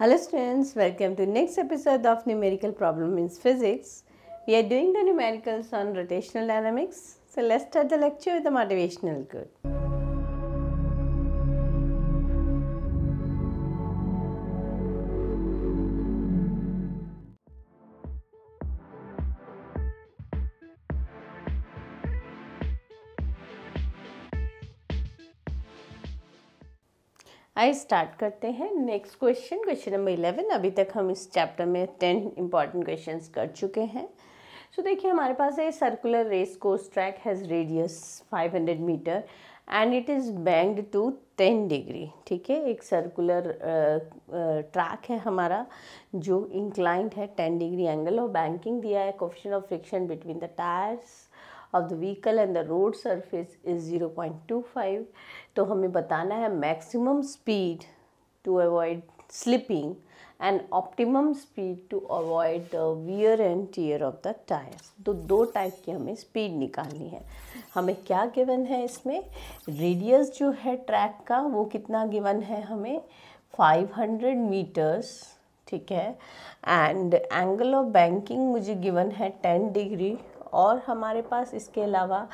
Hello students, welcome to next episode of Numerical Problem in Physics. We are doing the numericals on rotational dynamics. So let's start the lecture with the motivational quote. आई start करते हैं next question question number eleven अभी तक हम इस chapter में ten important question कर चुके हैं सो so, देखिए हमारे पास है circular race course track has radius 500 metre and it is banged to 10 degree ठीक है एक सर्कुलर ट्रैक है हमारा जो इंक्लाइंट है 10 डिग्री एंगल और बैंकिंग दिया है question of friction between the tyres of the vehicle and the road surface is zero point two five तो हमें बताना है maximum speed to avoid slipping and optimum speed to avoid the wear and tear of the tyres तो दो type की हमें speed निकालनी है हमें क्या गिवन है इसमें रेडियस जो है ट्रैक का वो कितना गिवन है हमें 500 मीटर्स ठीक है एंड एंगल ऑफ बैंकिंग मुझे गिवन है 10 डिग्री और हमारे पास इसके अलावा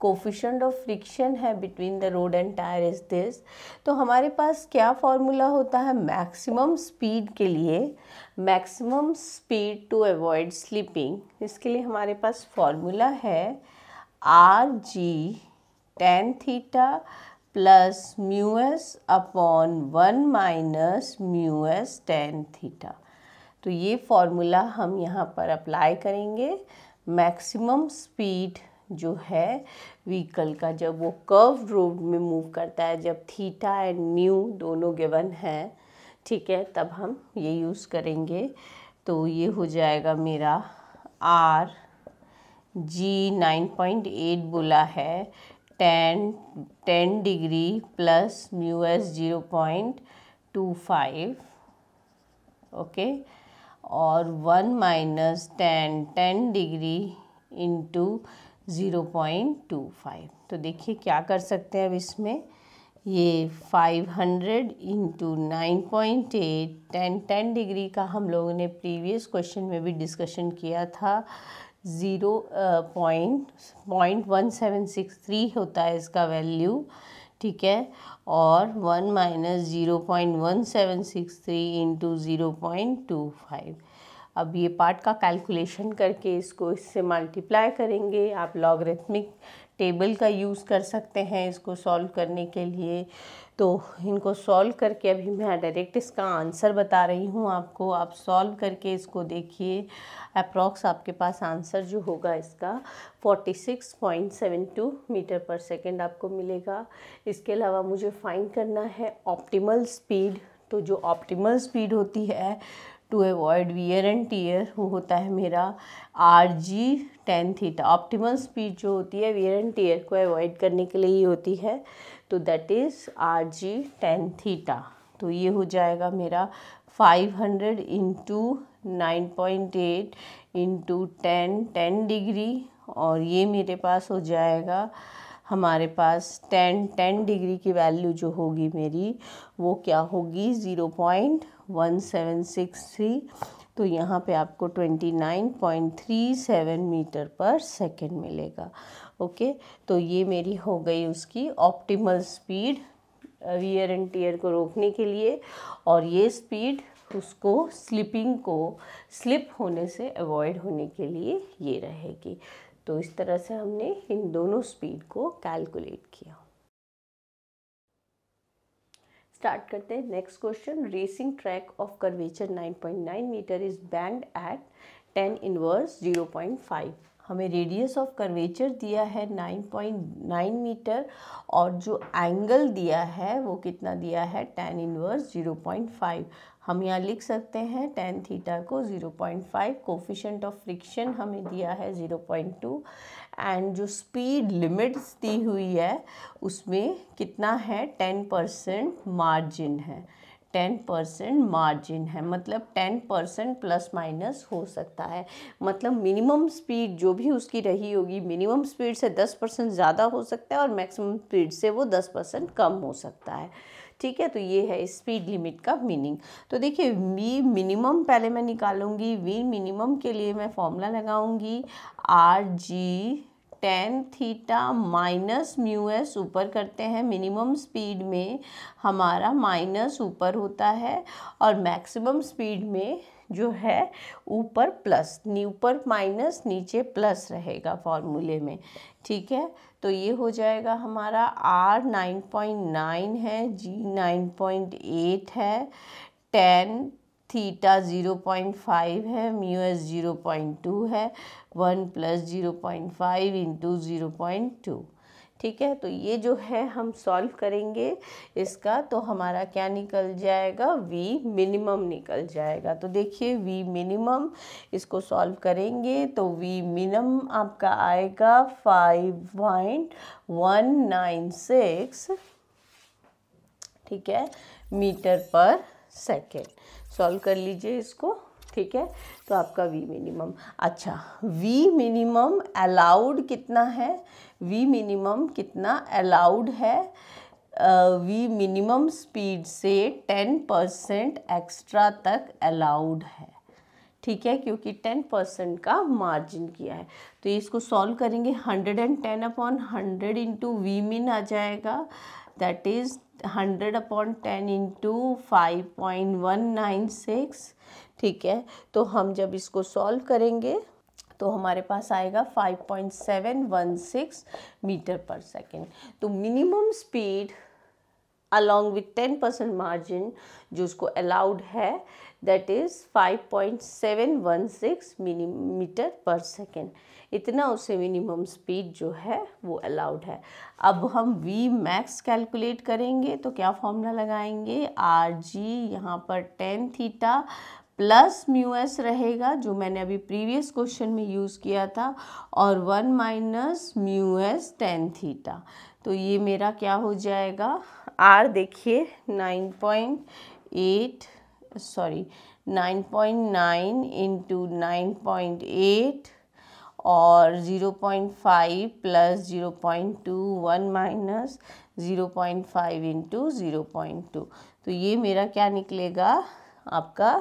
कोफिशेंट ऑफ फ्रिक्शन है between the road and tyre is this तो हमारे पास क्या फॉर्मूला होता है मैक्सिमम स्पीड के लिए maximum speed to avoid sleeping इसके लिए हमारे पास फॉर्मूला है आर जी tan theta plus mu S upon one minus mu S tan theta तो ये फॉर्मूला हम यहाँ पर अप्लाई करेंगे मैक्सिमम स्पीड जो है व्हीकल का जब वो कर्व रोड में मूव करता है जब थीटा एंड न्यू दोनों गिवन हैं ठीक है तब हम ये यूज़ करेंगे तो ये हो जाएगा मेरा R G nine point eight बोला है tan ten degree plus mu S zero point two five okay और one minus tan ten degree into zero point two five तो देखिए क्या कर सकते हैं अब इसमें ये five hundred into nine point eight tan ten degree का हम लोगों ने प्रीवियस क्वेश्चन में भी डिस्कशन किया था zero point point one seven six three होता है इसका वैल्यू ठीक है और one minus zero point one seven six three into zero point two five अब ये पार्ट का कैलकुलेशन करके इसको इससे मल्टीप्लाई करेंगे आप लॉगरिथमिक टेबल का यूज़ कर सकते हैं इसको सॉल्व करने के लिए तो इनको सॉल्व करके अभी मैं डायरेक्ट इसका आंसर बता रही हूँ आपको आप सॉल्व करके इसको देखिए अप्रॉक्स आपके पास आंसर जो होगा इसका 46.72 मीटर पर सेकंड आपको मिलेगा इसके अलावा मुझे फाइंड करना है ऑप्टिमल स्पीड तो जो ऑप्टिमल स्पीड होती है to avoid wear and tear वो होता है मेरा आर जी टेन थीटा ऑप्टिमल स्पीड जो होती है वियर एंड टीयर को अवॉइड करने के लिए ही होती है तो that is R ji tan theta तो ये हो जाएगा मेरा five hundred into nine point eight into tan ten degree और ये मेरे पास हो जाएगा हमारे पास टेन टेन डिग्री की वैल्यू जो होगी मेरी वो क्या होगी zero point one seven six three तो यहाँ पे आपको twenty nine point three seven metre पर सेकेंड मिलेगा ओके तो ये मेरी हो गई उसकी optimal speed wear and tear को रोकने के लिए और ये स्पीड उसको स्लिपिंग को स्लिप होने से अवॉइड होने के लिए ये रहेगी तो इस तरह से हमने इन दोनों स्पीड को कैलकुलेट किया स्टार्ट करते हैं next question racing track of curvature 9.9 metre is band at 10 inverse 0.5 हमें रेडियस ऑफ कर्वेचर दिया है 9.9 मीटर और जो एंगल दिया है वो कितना दिया है टेन इनवर्स 0.5 हम यहाँ लिख सकते हैं टेन थीटा को 0.5 कोफिशेंट ऑफ फ्रिक्शन हमें दिया है 0.2 एंड जो स्पीड लिमिट्स दी हुई है उसमें कितना है 10 परसेंट मार्जिन है टेन परसेंट मार्जिन है मतलब टेन परसेंट प्लस माइनस हो सकता है मतलब मिनिमम स्पीड जो भी उसकी रही होगी मिनिमम स्पीड से दस परसेंट ज़्यादा हो सकता है और मैक्सिमम स्पीड से वो दस परसेंट कम हो सकता है ठीक है तो ये है स्पीड लिमिट का मीनिंग तो देखिए वी मिनिमम पहले मैं निकालूंगी वी मिनिमम के लिए मैं फॉर्मूला लगाऊंगी आर जी tan theta minus mu S ऊपर करते हैं मिनिमम स्पीड में हमारा माइनस ऊपर होता है और मैक्सिमम स्पीड में जो है ऊपर प्लस ऊपर माइनस नीचे प्लस रहेगा फॉर्मूले में ठीक है तो ये हो जाएगा हमारा आर नाइन पॉइंट नाइन है जी नाइन पॉइंट एट है tan theta zero point five है mu S zero point two है one plus zero point five into zero point two ठीक है तो ये जो है हम सॉल्व करेंगे इसका तो हमारा क्या निकल जाएगा v मिनिमम निकल जाएगा तो देखिए v मिनिमम इसको सॉल्व करेंगे तो v मिनिमम आपका आएगा five point one nine six ठीक है मीटर पर सेकेंड सॉल्व कर लीजिए इसको ठीक है तो आपका वी मिनिमम अच्छा वी मिनिमम अलाउड कितना है वी मिनिमम कितना अलाउड है वी मिनिमम स्पीड से टेन परसेंट एक्स्ट्रा तक अलाउड है ठीक है क्योंकि टेन परसेंट का मार्जिन किया है तो इसको सॉल्व करेंगे hundred and ten upon hundred into V min आ जाएगा that is hundred upon ten into five point one nine six ठीक है तो हम जब इसको सॉल्व करेंगे तो हमारे पास आएगा 5.716 मीटर पर सेकेंड तो minimum speed along with 10 percent margin जो उसको अलाउड है दैट इज़ 5.716 मिलीमीटर पर सेकेंड इतना उसे मिनिमम स्पीड जो है वो अलाउड है अब हम वी मैक्स कैलकुलेट करेंगे तो क्या फॉर्मूला लगाएंगे आर जी यहाँ पर tan theta plus mu S रहेगा जो मैंने अभी प्रीवियस क्वेश्चन में यूज़ किया था और one minus mu S tan theta तो ये मेरा क्या हो जाएगा आर देखिए nine point eight sorry 9.9 point nine into nine point eight और five plus two one minus zero point five into zero point two तो ये मेरा क्या निकलेगा आपका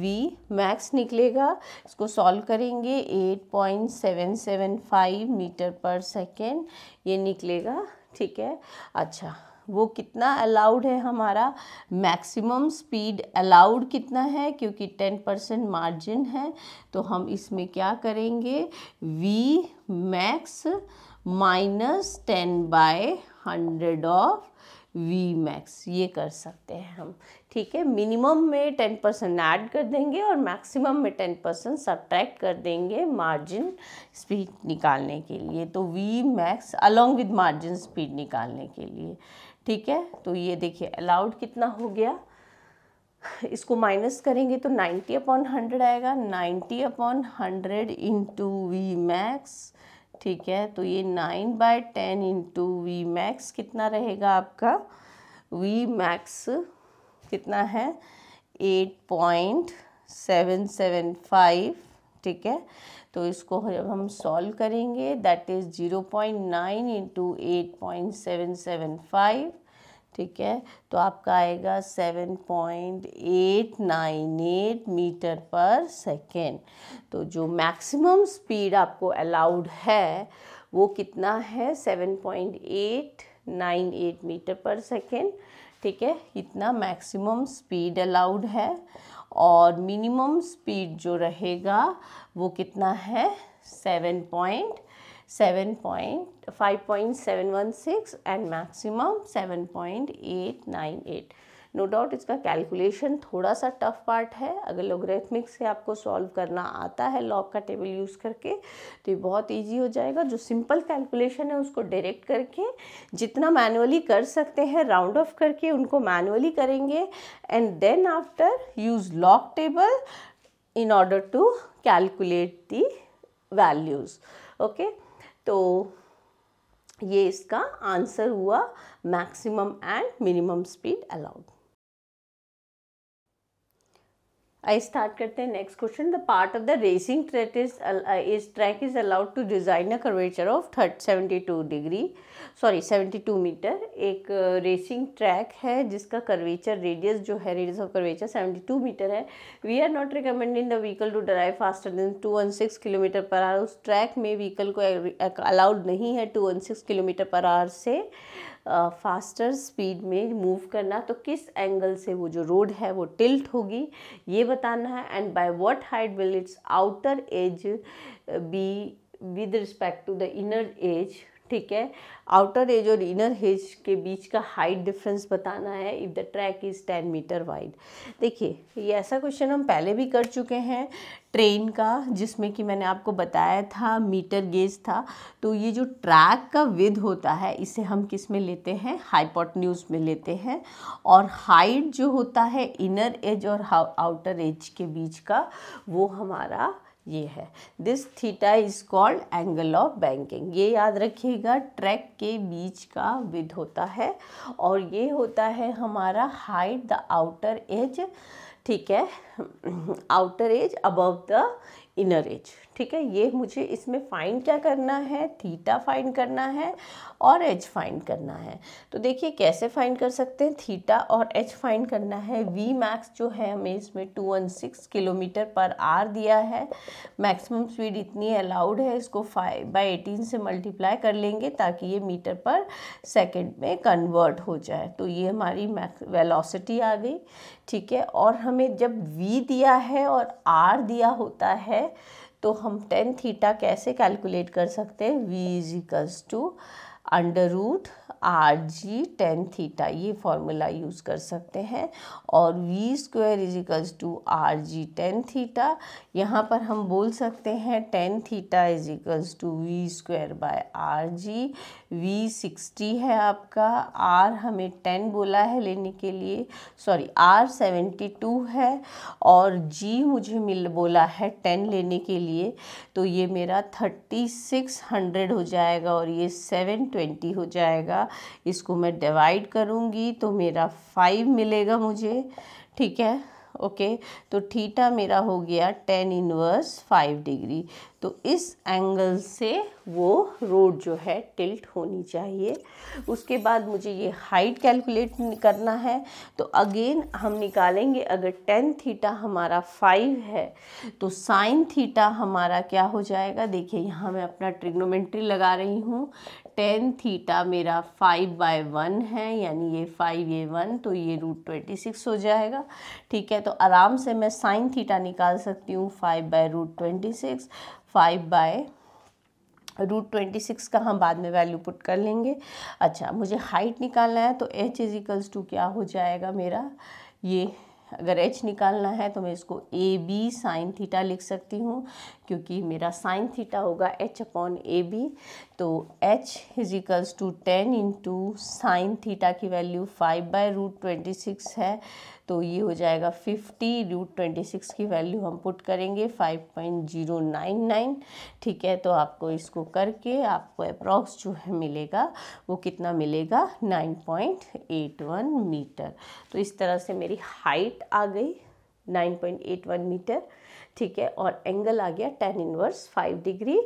V मैक्स निकलेगा इसको सॉल्व करेंगे 8.775 मीटर पर सेकेंड ये निकलेगा ठीक है अच्छा वो कितना अलाउड है हमारा मैक्सिमम स्पीड अलाउड कितना है क्योंकि टेन परसेंट मार्जिन है तो हम इसमें क्या करेंगे v max minus ten by hundred of v max ये कर सकते हैं हम ठीक है मिनिमम में टेन परसेंट ऐड कर देंगे और मैक्सिमम में टेन परसेंट सब्ट्रैक्ट कर देंगे मार्जिन स्पीड निकालने के लिए तो v max along with margin speed निकालने के लिए ठीक है तो ये देखिए अलाउड कितना हो गया इसको माइनस करेंगे तो 90 अपॉन 100 आएगा 90 अपॉन 100 इंटू वी मैक्स ठीक है तो ये 9 by ten into v max कितना रहेगा आपका वी मैक्स कितना है eight point seven seven five ठीक है तो इसको जब हम सॉल्व करेंगे that is zero point nine into eight point seven seven five ठीक है तो आपका आएगा seven point eight nine eight metre पर सेकेंड तो जो मैक्सिमम स्पीड आपको अलाउड है वो कितना है seven point eight nine eight metre पर सेकेंड ठीक है इतना मैक्सिमम स्पीड अलाउड है और मिनिमम स्पीड जो रहेगा वो कितना है seven point seven point five point seven one six and maximum seven point eight nine eight no doubt इसका कैलकुलेशन थोड़ा सा टफ पार्ट है अगर लोग्रेथमिक से आपको सॉल्व करना आता है लॉग का टेबल यूज़ करके तो ये बहुत ईजी हो जाएगा जो सिंपल कैलकुलेशन है उसको डायरेक्ट करके जितना मैनुअली कर सकते हैं राउंड ऑफ करके उनको मैनुअली करेंगे and then after use log table in order to calculate the values okay तो ये इसका आंसर हुआ maximum and minimum speed allowed आई स्टार्ट करते हैं next question the part of the racing track is is track is allowed to design a curvature of thirt seventy two degree sorry seventy two metre एक racing uh, track है जिसका curvature radius जो है radius of curvature seventy two metre है we are not recommending the vehicle to drive faster than two one six kilometre per hour उस track में vehicle को allowed uh, नहीं है two one six kilometre per hour से faster speed में move करना तो किस एंगल से वो जो रोड है वो टिल्ट होगी ये बताना है and by what height will its outer edge be with respect to the inner edge ठीक है आउटर एज और इनर एज के बीच का हाइट डिफरेंस बताना है if the track is ten metre wide देखिए ये ऐसा क्वेश्चन हम पहले भी कर चुके हैं ट्रेन का जिसमें कि मैंने आपको बताया था मीटर गेज था तो ये जो ट्रैक का विद होता है इसे हम किस में लेते हैं हाईपॉट न्यूज में लेते हैं और हाइट जो होता है इनर एज और आउटर एज के बीच का वो हमारा ये है this theta is called angle of banking ये याद रखिएगा ट्रैक के बीच का विद होता है और ये होता है हमारा हाइट द आउटर एज ठीक है outer edge above the inner edge ठीक है ये मुझे इसमें फाइंड क्या करना है थीटा फाइंड करना है और एच फाइंड करना है तो देखिए कैसे फाइंड कर सकते हैं थीटा और एच फाइंड करना है वी मैक्स जो है हमें इसमें two one six kilometre per hour दिया है मैक्सिमम स्पीड इतनी अलाउड है इसको फाइव बाई एटीन से मल्टीप्लाई कर लेंगे ताकि ये मीटर पर सेकेंड में कन्वर्ट हो जाए तो ये हमारी मैक्स वेलोसिटी आ गई ठीक है और हमें जब वी दिया है और आर दिया होता है तो हम टेन थीटा कैसे कैलकुलेट कर सकते हैं v is equals to under root r ji tan theta ये फॉर्मूला यूज़ कर सकते हैं और v square equals to r ji tan theta यहाँ पर हम बोल सकते हैं tan theta equals to v square by r g v sixty है आपका आर हमें टेन बोला है लेने के लिए सॉरी आर सेवेंटी टू है और जी मुझे मिल बोला है टेन लेने के लिए तो ये मेरा थर्टी सिक्स हंड्रेड हो जाएगा और ये सेवन ट्वेंटी हो जाएगा इसको मैं डिवाइड करूँगी तो मेरा फाइव मिलेगा मुझे ठीक है ओके okay, तो थीटा मेरा हो गया टेन इनवर्स फाइव डिग्री तो इस एंगल से वो रोड जो है टिल्ट होनी चाहिए उसके बाद मुझे ये हाइट कैलकुलेट करना है तो अगेन हम निकालेंगे अगर टेन थीटा हमारा फाइव है तो साइन थीटा हमारा क्या हो जाएगा देखिए यहाँ मैं अपना ट्रिग्नोमेंट्री लगा रही हूँ टेन थीटा मेरा फाइव बाय वन है यानी ये फाइव ये वन तो ये रूट ट्वेंटी सिक्स हो जाएगा ठीक है तो आराम से मैं साइन थीटा निकाल सकती हूँ five by root twenty six five by root twenty six का हम बाद में वैल्यू पुट कर लेंगे अच्छा मुझे हाइट निकालना है तो एच इज इक्वल्स टू क्या हो जाएगा मेरा ये अगर एच निकालना है तो मैं इसको ए बी साइन थीटा लिख सकती हूँ क्योंकि मेरा साइन थीटा होगा एच अपॉन ए बी तो h equals to ten into sine theta की value five by root twenty six है तो ये हो जाएगा फिफ्टी रूट ट्वेंटी सिक्स की वैल्यू हम पुट करेंगे five point zero nine nine ठीक है तो आपको इसको करके आपको अप्रॉक्स जो है मिलेगा वो कितना मिलेगा nine point eight one metre तो इस तरह से मेरी हाइट आ गई 9.81 मीटर ठीक है और एंगल आ गया टेन इनवर्स फाइव डिग्री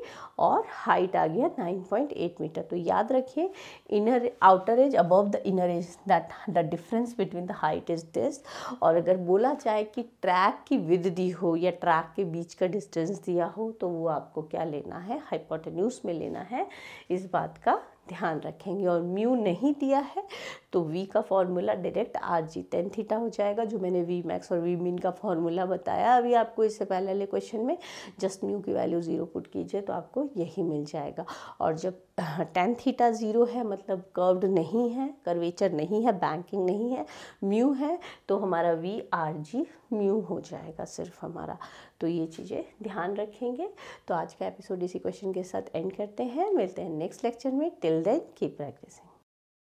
और हाइट आ गया 9.8 मीटर तो याद रखिए inner outer edge above the inner edge that the difference between the height is this और अगर बोला जाए कि ट्रैक की विद दी हो या ट्रैक के बीच का डिस्टेंस दिया हो तो वो आपको क्या लेना है हाइपोटेन्यूज में लेना है इस बात का ध्यान रखेंगे और म्यू नहीं दिया है तो वी का फॉर्मूला डायरेक्ट आर जी टेन थीटा हो जाएगा जो मैंने वी मैक्स और वी मिन का फॉर्मूला बताया अभी आपको इससे पहले वाले क्वेश्चन में जस्ट म्यू की वैल्यू ज़ीरो पुट कीजिए तो आपको यही मिल जाएगा और जब टेन थीटा ज़ीरो है मतलब कर्व्ड नहीं है कर्वेचर नहीं है बैंकिंग नहीं है म्यू है तो हमारा वी आर जी म्यू हो जाएगा सिर्फ हमारा तो ये चीज़ें ध्यान रखेंगे तो आज का एपिसोड इसी क्वेश्चन के साथ एंड करते हैं मिलते हैं नेक्स्ट लेक्चर में टिल देन की प्रैक्टिसिंग